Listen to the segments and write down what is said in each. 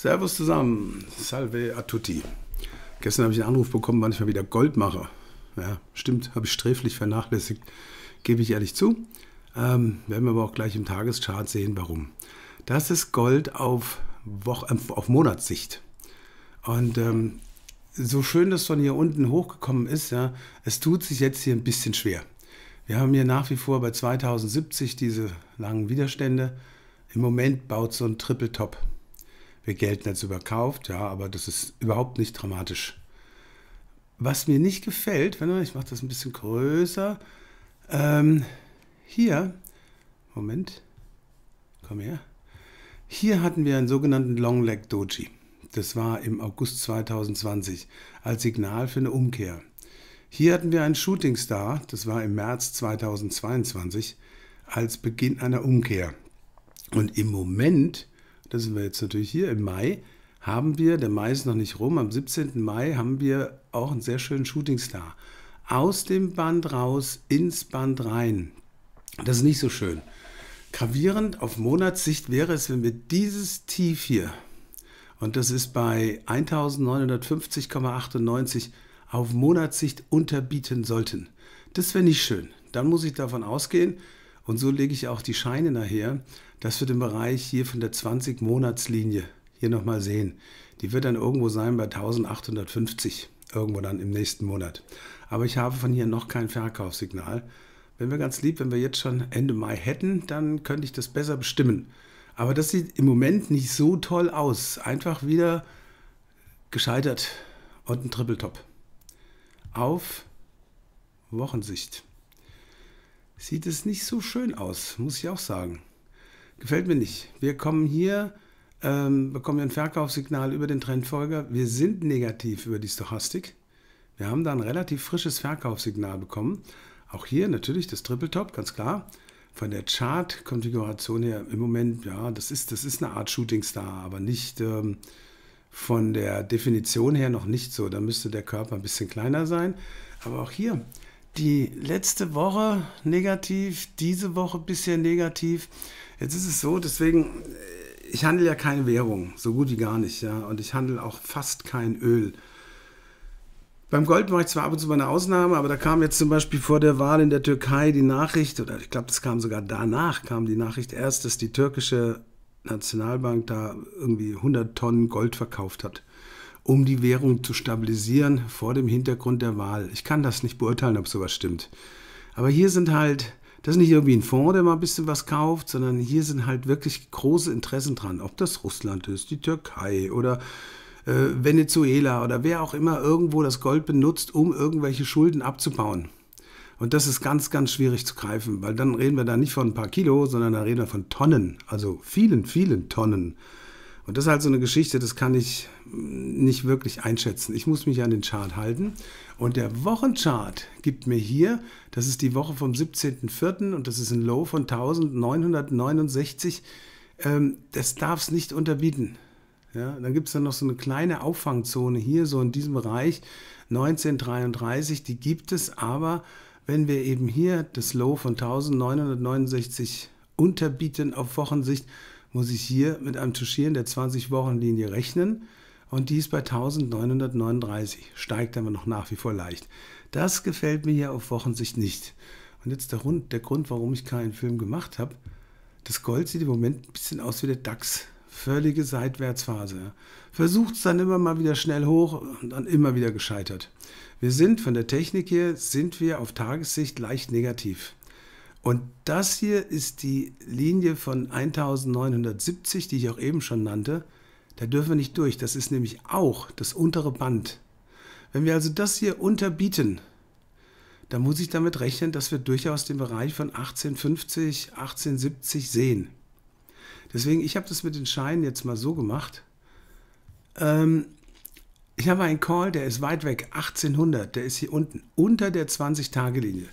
Servus zusammen, salve a tutti. Gestern habe ich einen Anruf bekommen, wann ich mal wieder Gold mache. Ja, stimmt, habe ich sträflich vernachlässigt, gebe ich ehrlich zu. Ähm, werden wir aber auch gleich im Tageschart sehen, warum. Das ist Gold auf, Woche, äh, auf Monatssicht. Und ähm, so schön das von hier unten hochgekommen ist, ja, es tut sich jetzt hier ein bisschen schwer. Wir haben hier nach wie vor bei 2070 diese langen Widerstände. Im Moment baut so ein Triple Top. Wir gelten als überkauft, ja, aber das ist überhaupt nicht dramatisch. Was mir nicht gefällt, wenn ich mache das ein bisschen größer, ähm, hier, Moment, komm her. Hier hatten wir einen sogenannten Long Leg Doji. Das war im August 2020 als Signal für eine Umkehr. Hier hatten wir einen Shooting Star, das war im März 2022 als Beginn einer Umkehr. Und im Moment da sind wir jetzt natürlich hier, im Mai haben wir, der Mai ist noch nicht rum, am 17. Mai haben wir auch einen sehr schönen Shootingstar. Aus dem Band raus, ins Band rein. Das ist nicht so schön. Gravierend auf Monatssicht wäre es, wenn wir dieses Tief hier, und das ist bei 1950,98 auf Monatssicht unterbieten sollten. Das wäre nicht schön. Dann muss ich davon ausgehen, und so lege ich auch die Scheine nachher, dass wir den Bereich hier von der 20 monats linie hier nochmal sehen. Die wird dann irgendwo sein bei 1850, irgendwo dann im nächsten Monat. Aber ich habe von hier noch kein Verkaufssignal. Wenn wir ganz lieb, wenn wir jetzt schon Ende Mai hätten, dann könnte ich das besser bestimmen. Aber das sieht im Moment nicht so toll aus. Einfach wieder gescheitert und ein Triple Top. Auf Wochensicht sieht es nicht so schön aus, muss ich auch sagen. Gefällt mir nicht. Wir kommen hier, ähm, bekommen ein Verkaufssignal über den Trendfolger. Wir sind negativ über die Stochastik. Wir haben da ein relativ frisches Verkaufssignal bekommen. Auch hier natürlich das Triple Top, ganz klar. Von der Chart-Konfiguration her im Moment, ja, das ist, das ist eine Art Shooting Star, aber nicht ähm, von der Definition her noch nicht so. Da müsste der Körper ein bisschen kleiner sein. Aber auch hier, die letzte Woche negativ, diese Woche bisher negativ. Jetzt ist es so, deswegen, äh, ich handle ja keine Währung, so gut wie gar nicht, ja. Und ich handle auch fast kein Öl. Beim Gold mache ich zwar ab und zu mal eine Ausnahme, aber da kam jetzt zum Beispiel vor der Wahl in der Türkei die Nachricht, oder ich glaube, das kam sogar danach, kam die Nachricht erst, dass die türkische Nationalbank da irgendwie 100 Tonnen Gold verkauft hat um die Währung zu stabilisieren vor dem Hintergrund der Wahl. Ich kann das nicht beurteilen, ob sowas stimmt. Aber hier sind halt, das ist nicht irgendwie ein Fonds, der mal ein bisschen was kauft, sondern hier sind halt wirklich große Interessen dran. Ob das Russland ist, die Türkei oder äh, Venezuela oder wer auch immer irgendwo das Gold benutzt, um irgendwelche Schulden abzubauen. Und das ist ganz, ganz schwierig zu greifen, weil dann reden wir da nicht von ein paar Kilo, sondern da reden wir von Tonnen, also vielen, vielen Tonnen. Und das ist halt so eine Geschichte, das kann ich mm, nicht wirklich einschätzen. Ich muss mich an den Chart halten. Und der Wochenchart gibt mir hier, das ist die Woche vom 17.04. und das ist ein Low von 1969. Ähm, das darf es nicht unterbieten. Ja, dann gibt es dann noch so eine kleine Auffangzone hier, so in diesem Bereich 1933, die gibt es, aber wenn wir eben hier das Low von 1969 unterbieten auf Wochensicht, muss ich hier mit einem Touchieren der 20-Wochen-Linie rechnen und die ist bei 1939, steigt aber noch nach wie vor leicht. Das gefällt mir ja auf Wochensicht nicht. Und jetzt der, Grund, der Grund warum ich keinen Film gemacht habe, das Gold sieht im Moment ein bisschen aus wie der DAX. Völlige Seitwärtsphase. Versucht es dann immer mal wieder schnell hoch und dann immer wieder gescheitert. Wir sind von der Technik her, sind wir auf Tagessicht leicht negativ. Und das hier ist die Linie von 1970, die ich auch eben schon nannte. Da dürfen wir nicht durch. Das ist nämlich auch das untere Band. Wenn wir also das hier unterbieten, dann muss ich damit rechnen, dass wir durchaus den Bereich von 1850, 1870 sehen. Deswegen, ich habe das mit den Scheinen jetzt mal so gemacht. Ähm, ich habe einen Call, der ist weit weg, 1800, der ist hier unten, unter der 20-Tage-Linie.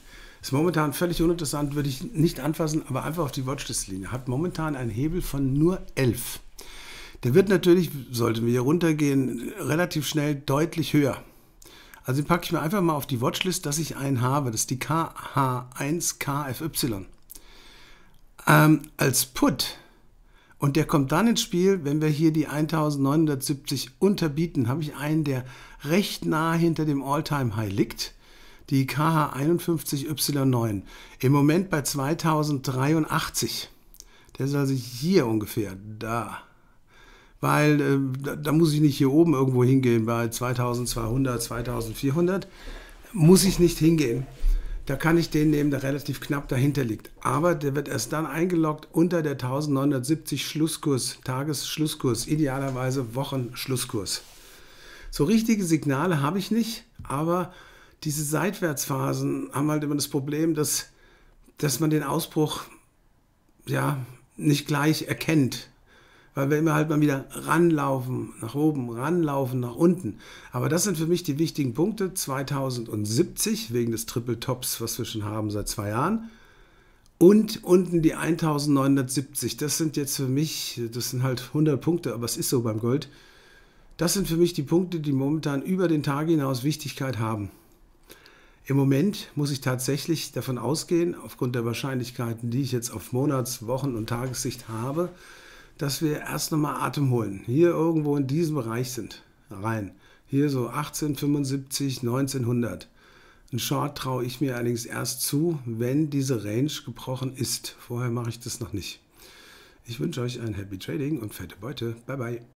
Ist momentan völlig uninteressant, würde ich nicht anfassen, aber einfach auf die Watchlist-Linie. Hat momentan einen Hebel von nur 11. Der wird natürlich, sollten wir hier runtergehen, relativ schnell deutlich höher. Also den packe ich mir einfach mal auf die Watchlist, dass ich einen habe. Das ist die KH1KFY. Ähm, als Put. Und der kommt dann ins Spiel, wenn wir hier die 1970 unterbieten, habe ich einen, der recht nah hinter dem All-Time-High liegt die KH51Y9. Im Moment bei 2083. Der ist also hier ungefähr, da. Weil äh, da, da, muss ich nicht hier oben irgendwo hingehen, bei 2200, 2400. Muss ich nicht hingehen. Da kann ich den nehmen, der relativ knapp dahinter liegt. Aber der wird erst dann eingeloggt unter der 1970 Schlusskurs, Tagesschlusskurs, idealerweise Wochenschlusskurs. So richtige Signale habe ich nicht, aber diese Seitwärtsphasen haben halt immer das Problem, dass, dass man den Ausbruch ja nicht gleich erkennt. Weil wir immer halt mal wieder ranlaufen, nach oben, ranlaufen, nach unten. Aber das sind für mich die wichtigen Punkte. 2070, wegen des Triple Tops, was wir schon haben seit zwei Jahren. Und unten die 1970. Das sind jetzt für mich, das sind halt 100 Punkte, aber es ist so beim Gold. Das sind für mich die Punkte, die momentan über den Tag hinaus Wichtigkeit haben. Im Moment muss ich tatsächlich davon ausgehen, aufgrund der Wahrscheinlichkeiten, die ich jetzt auf Monats-, Wochen- und Tagessicht habe, dass wir erst nochmal Atem holen. Hier irgendwo in diesem Bereich sind. Rein. Hier so 1875, 1900. Ein Short traue ich mir allerdings erst zu, wenn diese Range gebrochen ist. Vorher mache ich das noch nicht. Ich wünsche euch ein Happy Trading und fette Beute. Bye bye.